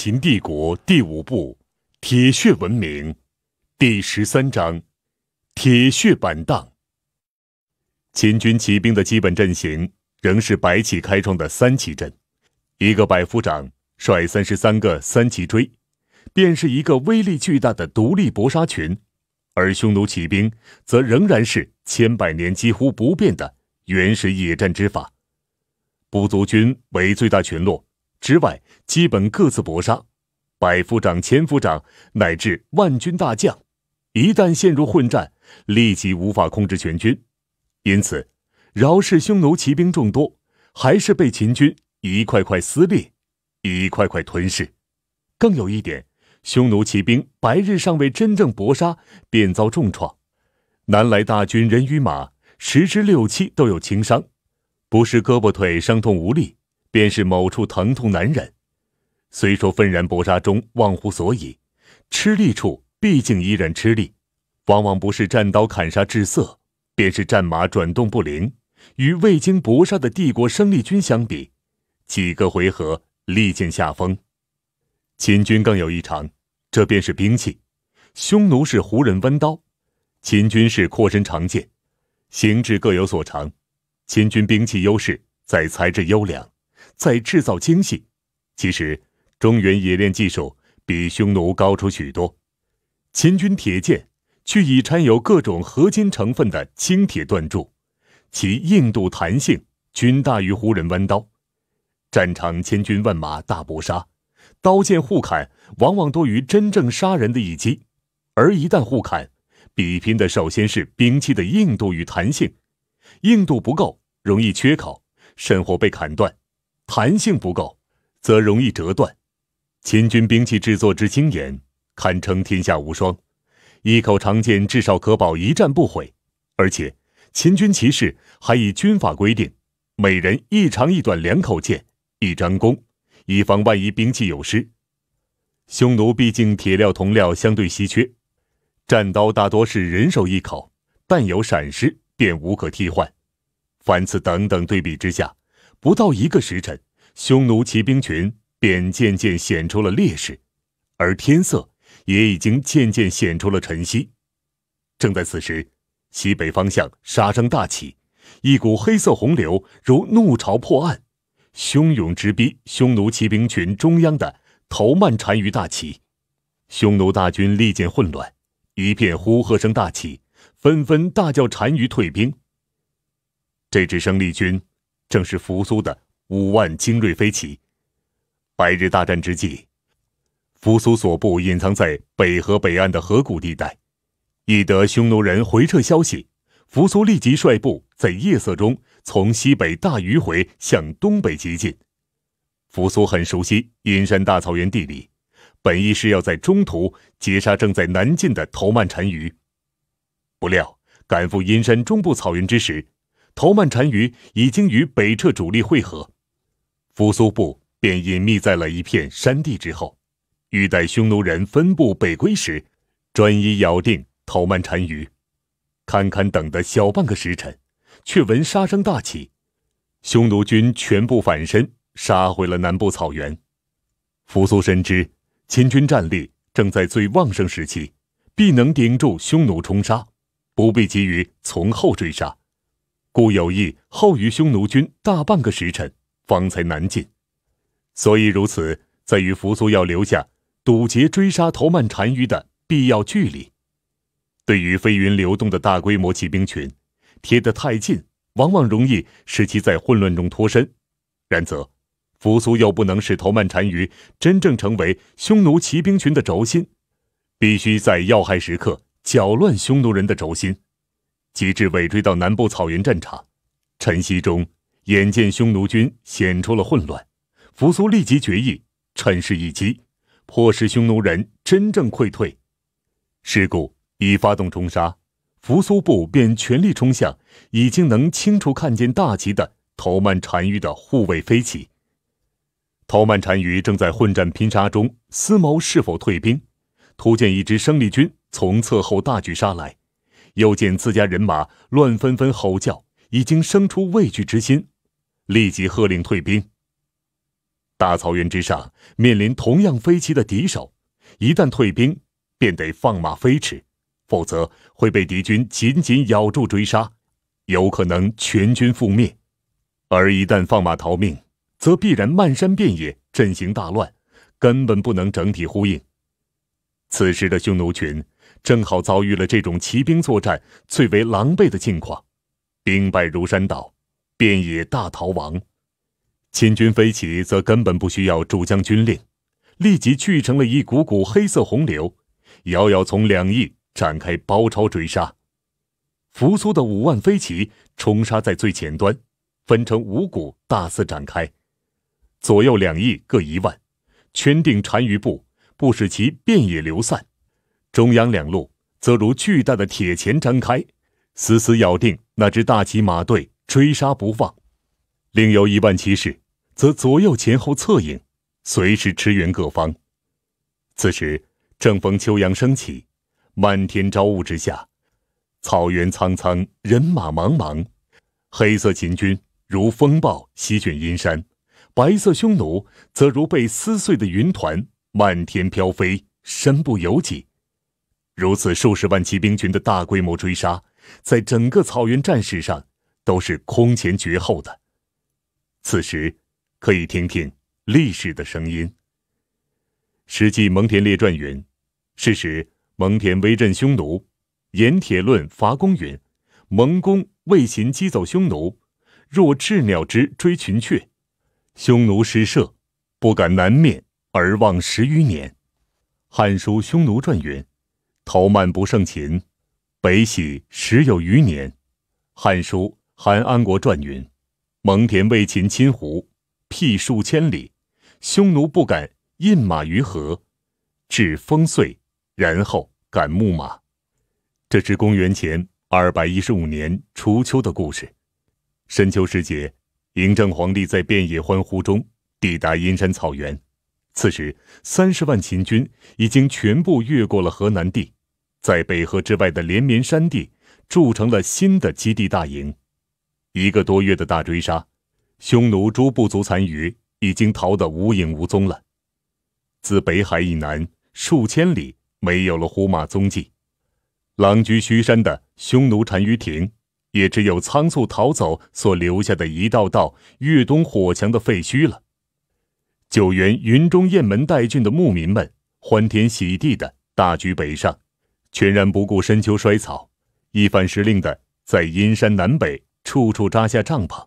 秦帝国第五部《铁血文明》第十三章《铁血板荡》。秦军骑兵的基本阵型仍是白起开创的三旗阵，一个百夫长率三十三个三旗锥，便是一个威力巨大的独立搏杀群。而匈奴骑兵则仍然是千百年几乎不变的原始野战之法，部族军为最大群落。之外，基本各自搏杀，百夫长、千夫长乃至万军大将，一旦陷入混战，立即无法控制全军。因此，饶是匈奴骑兵众多，还是被秦军一块块撕裂，一块块吞噬。更有一点，匈奴骑兵白日尚未真正搏杀，便遭重创。南来大军人与马，十之六七都有轻伤，不是胳膊腿伤痛无力。便是某处疼痛难忍，虽说愤然搏杀中忘乎所以，吃力处毕竟依然吃力。往往不是战刀砍杀致色，便是战马转动不灵。与未经搏杀的帝国生力军相比，几个回合力尽下风。秦军更有一长，这便是兵器。匈奴是胡人弯刀，秦军是阔身长剑，形制各有所长。秦军兵器优势在材质优良。在制造精细，其实中原冶炼技术比匈奴高出许多。秦军铁剑，却以掺有各种合金成分的轻铁锻铸，其硬度、弹性均大于胡人弯刀。战场千军万马大搏杀，刀剑互砍，往往多于真正杀人的一击。而一旦互砍，比拼的首先是兵器的硬度与弹性。硬度不够，容易缺口，甚或被砍断。弹性不够，则容易折断。秦军兵器制作之精严，堪称天下无双。一口长剑至少可保一战不毁，而且秦军骑士还以军法规定，每人一长一短两口剑，一张弓，以防万一兵器有失。匈奴毕竟铁料铜料相对稀缺，战刀大多是人手一口，但有闪失便无可替换。凡此等等对比之下。不到一个时辰，匈奴骑兵群便渐渐显出了劣势，而天色也已经渐渐显出了晨曦。正在此时，西北方向杀声大起，一股黑色洪流如怒潮破岸，汹涌直逼匈奴骑兵群中央的头曼单于大旗。匈奴大军立见混乱，一片呼喝声大起，纷纷大叫单于退兵。这支生力军。正是扶苏的五万精锐飞骑。白日大战之际，扶苏所部隐藏在北河北岸的河谷地带，一得匈奴人回撤消息，扶苏立即率部在夜色中从西北大迂回向东北急进。扶苏很熟悉阴山大草原地理，本意是要在中途截杀正在南进的头曼单于。不料赶赴阴山中部草原之时。头曼单于已经与北撤主力汇合，扶苏部便隐秘在了一片山地之后，欲待匈奴人分部北归时，专一咬定头曼单于。堪堪等得小半个时辰，却闻杀声大起，匈奴军全部反身杀回了南部草原。扶苏深知，秦军战力正在最旺盛时期，必能顶住匈奴冲杀，不必急于从后追杀。故有意后于匈奴军大半个时辰方才南进，所以如此在于扶苏要留下堵截追杀头曼单于的必要距离。对于飞云流动的大规模骑兵群，贴得太近，往往容易使其在混乱中脱身。然则，扶苏又不能使头曼单于真正成为匈奴骑兵群的轴心，必须在要害时刻搅乱匈奴人的轴心。急至尾追到南部草原战场，晨曦中，眼见匈奴军显出了混乱，扶苏立即决议趁势一击，迫使匈奴人真正溃退。事故，已发动冲杀，扶苏部便全力冲向已经能清楚看见大旗的头曼单于的护卫飞起。头曼单于正在混战拼杀中思谋是否退兵，突见一支生力军从侧后大举杀来。又见自家人马乱纷纷吼叫，已经生出畏惧之心，立即喝令退兵。大草原之上，面临同样飞骑的敌手，一旦退兵，便得放马飞驰，否则会被敌军紧紧咬住追杀，有可能全军覆灭；而一旦放马逃命，则必然漫山遍野，阵型大乱，根本不能整体呼应。此时的匈奴群。正好遭遇了这种骑兵作战最为狼狈的境况，兵败如山倒，遍野大逃亡。秦军飞起则根本不需要主将军令，立即聚成了一股股黑色洪流，遥遥从两翼展开包抄追杀。扶苏的五万飞骑冲杀在最前端，分成五股大肆展开，左右两翼各一万，圈定单于部，不使其遍野流散。中央两路则如巨大的铁钳张开，死死咬定那支大骑马队追杀不放；另有一万骑士则左右前后策应，随时支援各方。此时正逢秋阳升起，漫天朝雾之下，草原苍苍，人马茫茫，黑色秦军如风暴席卷阴山，白色匈奴则如被撕碎的云团漫天飘飞，身不由己。如此数十万骑兵群的大规模追杀，在整个草原战史上都是空前绝后的。此时，可以听听历史的声音。《史记·蒙恬列传》云：“是时，蒙恬威震匈奴。”《盐铁论·伐公》云：“蒙公为秦击走匈奴，若鸷鸟之追群雀，匈奴失射，不敢南面，而望十余年。”《汉书·匈奴传》云：头曼不胜秦，北徙十有余年，《汉书·韩安国传》云：“蒙恬为秦亲胡，辟数千里，匈奴不敢印马于河，至封岁，然后赶牧马。”这是公元前二百一十五年初秋的故事。深秋时节，嬴政皇帝在遍野欢呼中抵达阴山草原。此时，三十万秦军已经全部越过了河南地。在北河之外的连绵山地，筑成了新的基地大营。一个多月的大追杀，匈奴诸部族残余已经逃得无影无踪了。自北海以南数千里，没有了胡马踪迹。狼居胥山的匈奴单于亭，也只有仓促逃走所留下的一道道越冬火墙的废墟了。九原云中雁门代郡的牧民们欢天喜地地大举北上。全然不顾深秋衰草，一反时令的，在阴山南北处处扎下帐篷，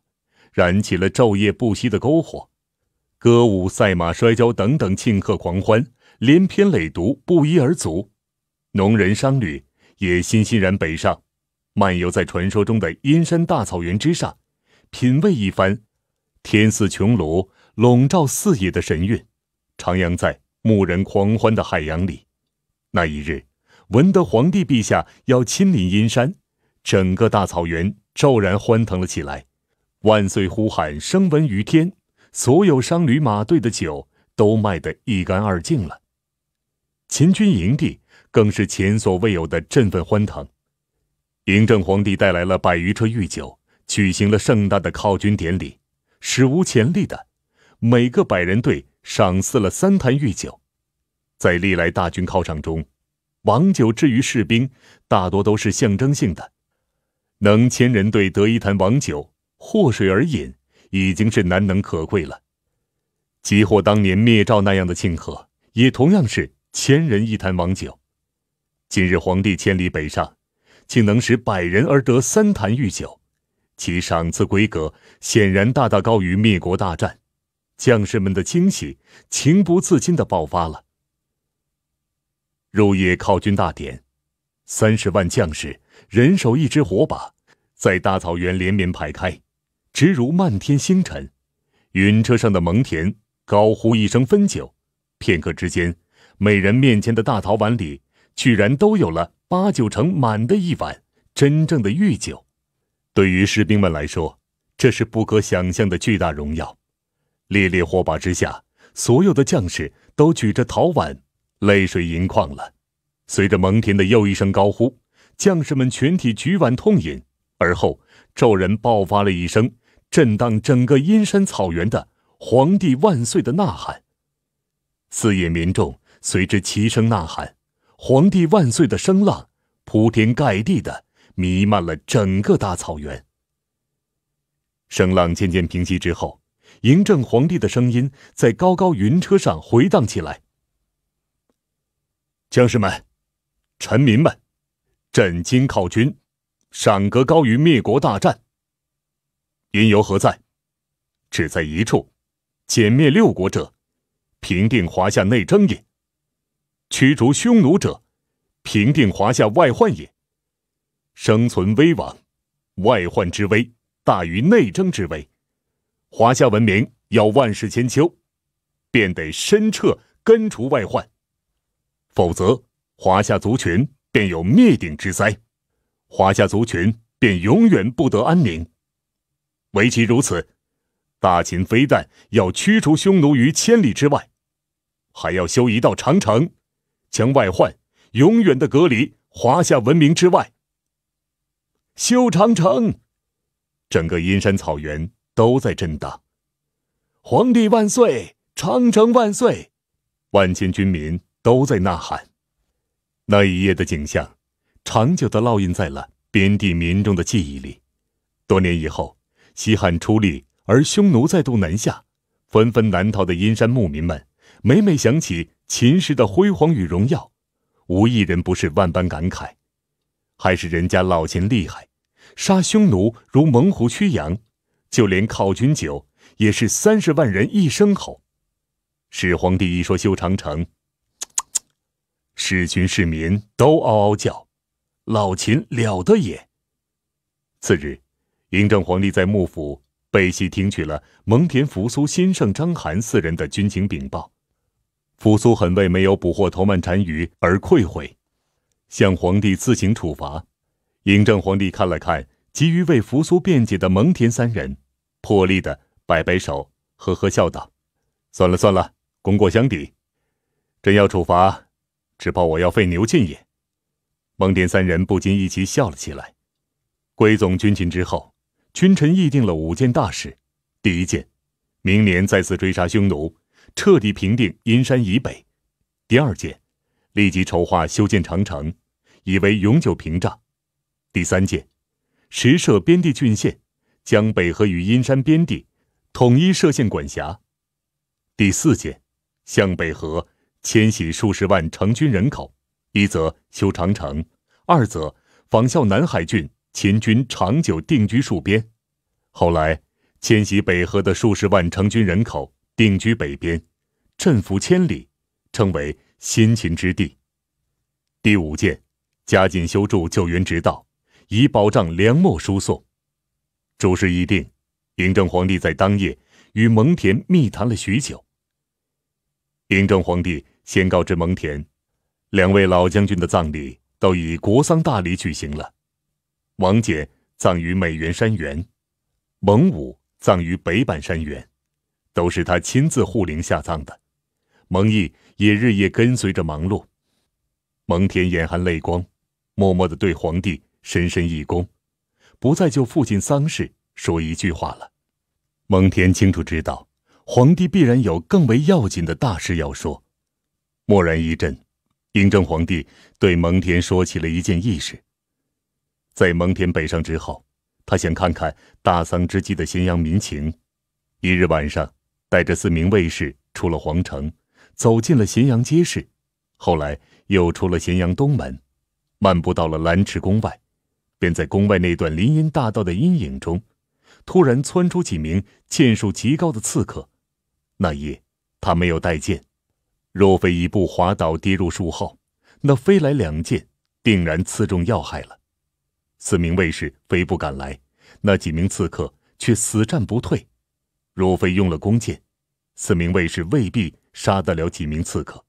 燃起了昼夜不息的篝火，歌舞、赛马、摔跤等等庆贺狂欢，连篇累牍不一而足。农人、商旅也欣欣然北上，漫游在传说中的阴山大草原之上，品味一番天似穹庐，笼罩四野的神韵，徜徉在牧人狂欢的海洋里。那一日。闻得皇帝陛下要亲临阴山，整个大草原骤然欢腾了起来，万岁呼喊声闻于天，所有商旅马队的酒都卖得一干二净了。秦军营地更是前所未有的振奋欢腾，嬴政皇帝带来了百余车御酒，举行了盛大的犒军典礼，史无前例的，每个百人队赏赐了三坛御酒，在历来大军犒赏中。王酒之于士兵，大多都是象征性的。能千人队得一坛王酒，祸水而饮，已经是难能可贵了。即或当年灭赵那样的庆贺，也同样是千人一坛王酒。今日皇帝千里北上，竟能使百人而得三坛御酒，其赏赐规格显然大大高于灭国大战。将士们的惊喜，情不自禁的爆发了。入夜，犒军大典，三十万将士人手一支火把，在大草原连绵排开，直如漫天星辰。云车上的蒙恬高呼一声“分酒”，片刻之间，每人面前的大陶碗里居然都有了八九成满的一碗真正的御酒。对于士兵们来说，这是不可想象的巨大荣耀。烈烈火把之下，所有的将士都举着陶碗。泪水盈眶了，随着蒙恬的又一声高呼，将士们全体举碗痛饮，而后骤然爆发了一声震荡整个阴山草原的“皇帝万岁”的呐喊，四野民众随之齐声呐喊，“皇帝万岁”的声浪铺天盖地的弥漫了整个大草原。声浪渐渐平息之后，嬴政皇帝的声音在高高云车上回荡起来。将士们，臣民们，朕今犒军，赏格高于灭国大战。因由何在？只在一处：歼灭六国者，平定华夏内争也；驱逐匈奴者，平定华夏外患也。生存危亡，外患之危大于内争之危。华夏文明要万世千秋，便得深彻根除外患。否则，华夏族群便有灭顶之灾，华夏族群便永远不得安宁。唯其如此，大秦非但要驱除匈奴于千里之外，还要修一道长城，将外患永远的隔离华夏文明之外。修长城，整个阴山草原都在震荡。皇帝万岁，长城万岁，万千军民。都在呐喊，那一夜的景象，长久的烙印在了边地民众的记忆里。多年以后，西汉初立，而匈奴再度南下，纷纷南逃的阴山牧民们，每每想起秦时的辉煌与荣耀，无一人不是万般感慨。还是人家老秦厉害，杀匈奴如猛虎驱羊，就连烤军酒也是三十万人一声吼。始皇帝一说修长城。市群市民都嗷嗷叫，老秦了得也。次日，嬴政皇帝在幕府背西听取了蒙恬、扶苏、先胜、张邯四人的军情禀报。扶苏很为没有捕获头曼单于而愧悔，向皇帝自行处罚。嬴政皇帝看了看急于为扶苏辩解的蒙恬三人，破例的摆摆手，呵呵笑道：“算了算了，功过相抵，朕要处罚。”只怕我要费牛劲也。蒙恬三人不禁一起笑了起来。归总军情之后，群臣议定了五件大事：第一件，明年再次追杀匈奴，彻底平定阴山以北；第二件，立即筹划修建长城，以为永久屏障；第三件，实设边地郡县，将北河与阴山边地统一设县管辖；第四件，向北河。迁徙数十万成军人口，一则修长城，二则仿效南海郡秦军长久定居戍边。后来迁徙北河的数十万成军人口定居北边，振幅千里，称为先秦之地。第五件，加紧修筑救援直道，以保障粮秣输送。主事已定，嬴政皇帝在当夜与蒙恬密谈了许久。嬴政皇帝。先告知蒙恬，两位老将军的葬礼都以国丧大礼举行了。王翦葬于美原山原，蒙武葬于北坂山原，都是他亲自护灵下葬的。蒙毅也日夜跟随着忙碌。蒙恬眼含泪光，默默地对皇帝深深一躬，不再就父亲丧事说一句话了。蒙恬清楚知道，皇帝必然有更为要紧的大事要说。蓦然一震，嬴政皇帝对蒙恬说起了一件轶事。在蒙恬北上之后，他想看看大丧之际的咸阳民情。一日晚上，带着四名卫士出了皇城，走进了咸阳街市，后来又出了咸阳东门，漫步到了兰池宫外，便在宫外那段林荫大道的阴影中，突然窜出几名剑术极高的刺客。那夜，他没有带剑。若非一步滑倒跌入树后，那飞来两箭定然刺中要害了。四名卫士飞步赶来，那几名刺客却死战不退。若非用了弓箭，四名卫士未必杀得了几名刺客。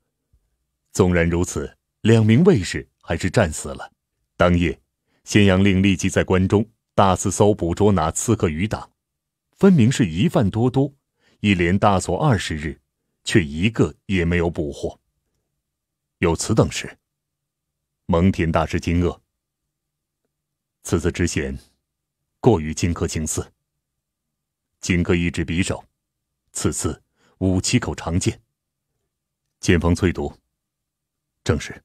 纵然如此，两名卫士还是战死了。当夜，咸阳令立即在关中大肆搜捕捉拿刺客余党，分明是疑犯多多。一连大索二十日。却一个也没有捕获。有此等事，蒙恬大师惊愕。此次之险，过于荆轲行刺。荆轲一指匕首，此次五七口长剑。剑锋淬毒，正是。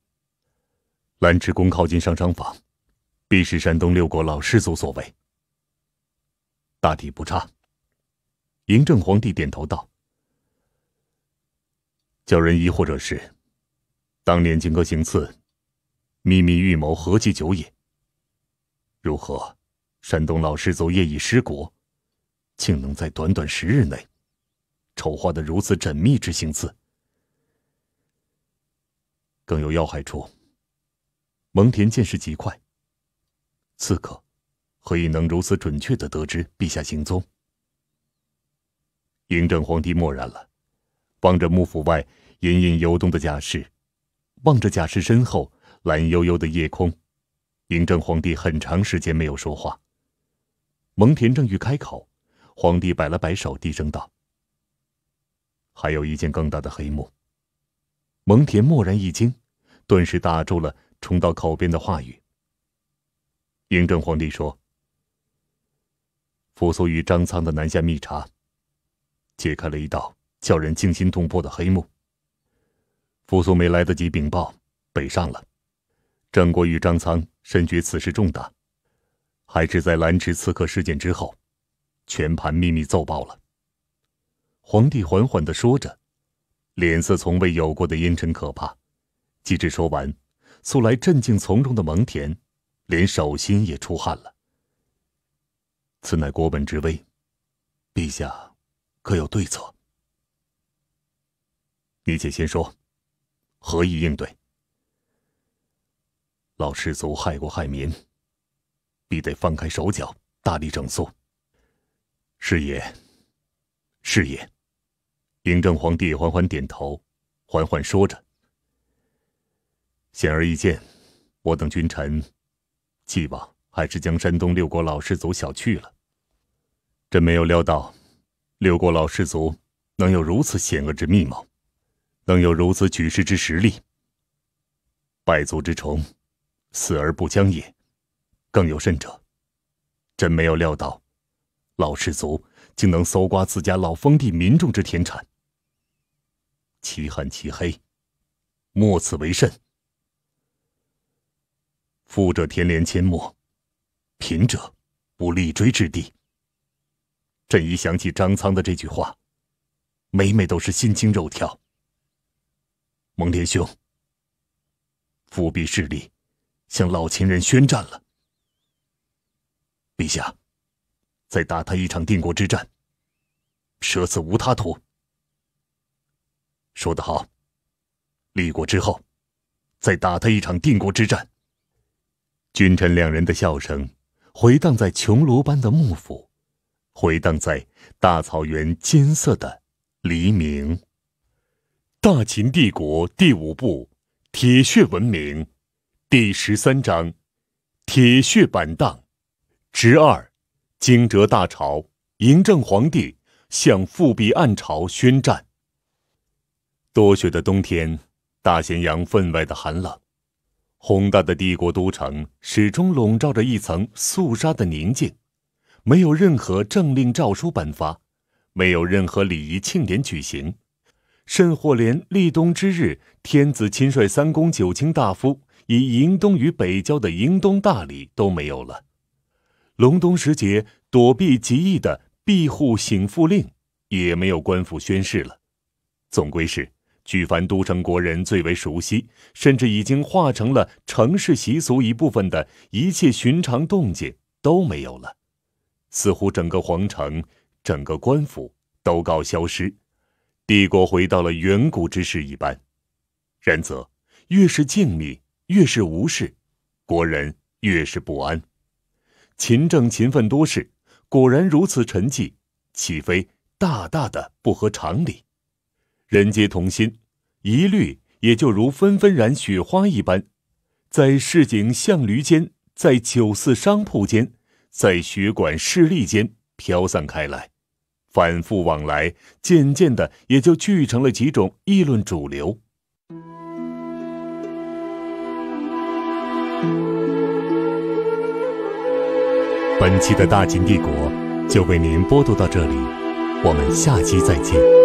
蓝池宫靠近上商坊，必是山东六国老氏族所为。大体不差。嬴政皇帝点头道。叫人疑惑者是，当年荆轲行刺，秘密预谋何其久也？如何，山东老师族夜已失国，竟能在短短十日内，筹划的如此缜密之行刺？更有要害处，蒙恬见识极快。刺客，何以能如此准确的得知陛下行踪？嬴政皇帝默然了。望着幕府外隐隐游动的甲士，望着甲士身后蓝幽幽的夜空，嬴政皇帝很长时间没有说话。蒙恬正欲开口，皇帝摆了摆手，低声道：“还有一件更大的黑幕。”蒙恬蓦然一惊，顿时打住了冲到口边的话语。嬴政皇帝说：“扶苏与张苍的南下密查，解开了一道。”叫人惊心动魄的黑幕。傅苏没来得及禀报，北上了。郑国与张苍深觉此事重大，还是在蓝池刺客事件之后，全盘秘密奏报了。皇帝缓缓地说着，脸色从未有过的阴沉可怕。及至说完，素来镇静从容的蒙恬，连手心也出汗了。此乃国本之危，陛下，可有对策？你且先说，何以应对？老氏族害国害民，必得放开手脚，大力整肃。是也，是也。嬴政皇帝缓缓点头，缓缓说着：“显而易见，我等君臣，既往还是将山东六国老氏族小觑了。朕没有料到，六国老氏族能有如此险恶之密谋。”能有如此举世之实力，败族之虫，死而不僵也。更有甚者，朕没有料到，老氏族竟能搜刮自家老封地民众之田产。其寒其黑，莫此为甚。富者田连阡陌，贫者无立锥之地。朕一想起张苍的这句话，每每都是心惊肉跳。蒙恬兄，复辟势力向老秦人宣战了。陛下，再打他一场定国之战，舍此无他途。说得好，立国之后，再打他一场定国之战。君臣两人的笑声回荡在穹庐般的幕府，回荡在大草原金色的黎明。大秦帝国第五部《铁血文明》第十三章《铁血板荡》之二：惊蛰大朝，嬴政皇帝向复辟暗潮宣战。多雪的冬天，大咸阳分外的寒冷。宏大的帝国都城始终笼罩着一层肃杀的宁静，没有任何政令诏书颁发，没有任何礼仪庆典举行。甚或连立冬之日，天子亲率三公九卿大夫以迎冬于北郊的迎冬大礼都没有了；隆冬时节躲避极易的庇护醒复令也没有官府宣示了。总归是，举凡都城国人最为熟悉，甚至已经化成了城市习俗一部分的一切寻常动静都没有了，似乎整个皇城、整个官府都告消失。帝国回到了远古之势一般，然则越是静谧，越是无事，国人越是不安。勤政勤奋多事，果然如此沉寂，岂非大大的不合常理？人皆同心，一律也就如纷纷然雪花一般，在市井巷闾间，在酒肆商铺间，在学馆市力间飘散开来。反复往来，渐渐的也就聚成了几种议论主流。本期的大秦帝国就为您播读到这里，我们下期再见。